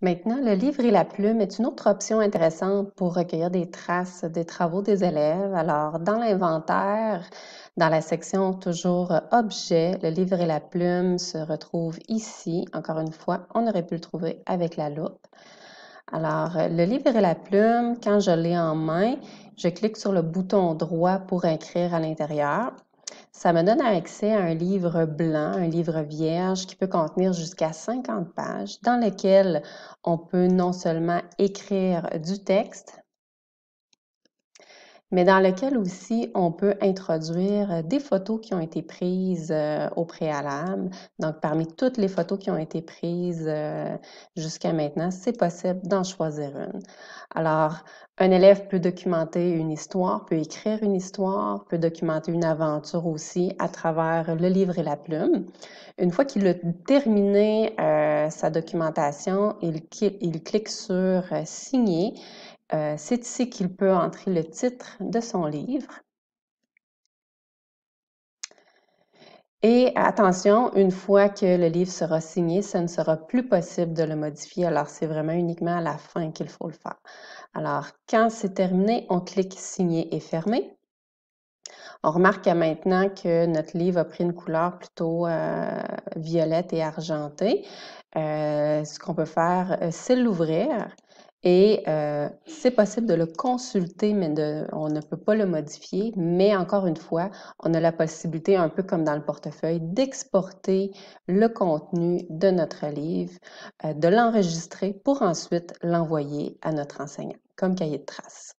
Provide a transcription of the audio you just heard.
Maintenant, le livre et la plume est une autre option intéressante pour recueillir des traces des travaux des élèves. Alors, dans l'inventaire, dans la section toujours objet, le livre et la plume se retrouvent ici. Encore une fois, on aurait pu le trouver avec la loupe. Alors, le livre et la plume, quand je l'ai en main, je clique sur le bouton droit pour écrire à l'intérieur. Ça me donne accès à un livre blanc, un livre vierge qui peut contenir jusqu'à 50 pages, dans lesquelles on peut non seulement écrire du texte, mais dans lequel aussi on peut introduire euh, des photos qui ont été prises euh, au préalable. Donc, parmi toutes les photos qui ont été prises euh, jusqu'à maintenant, c'est possible d'en choisir une. Alors, un élève peut documenter une histoire, peut écrire une histoire, peut documenter une aventure aussi à travers le livre et la plume. Une fois qu'il a terminé sa documentation, il, il clique sur Signer c'est euh, ici qu'il peut entrer le titre de son livre. Et attention, une fois que le livre sera signé, ce ne sera plus possible de le modifier. Alors, c'est vraiment uniquement à la fin qu'il faut le faire. Alors, quand c'est terminé, on clique Signer et Fermer. On remarque maintenant que notre livre a pris une couleur plutôt euh, violette et argentée. Euh, ce qu'on peut faire, c'est l'ouvrir. Et euh, c'est possible de le consulter, mais on ne peut pas le modifier. Mais encore une fois, on a la possibilité, un peu comme dans le portefeuille, d'exporter le contenu de notre livre, euh, de l'enregistrer pour ensuite l'envoyer à notre enseignant comme cahier de traces.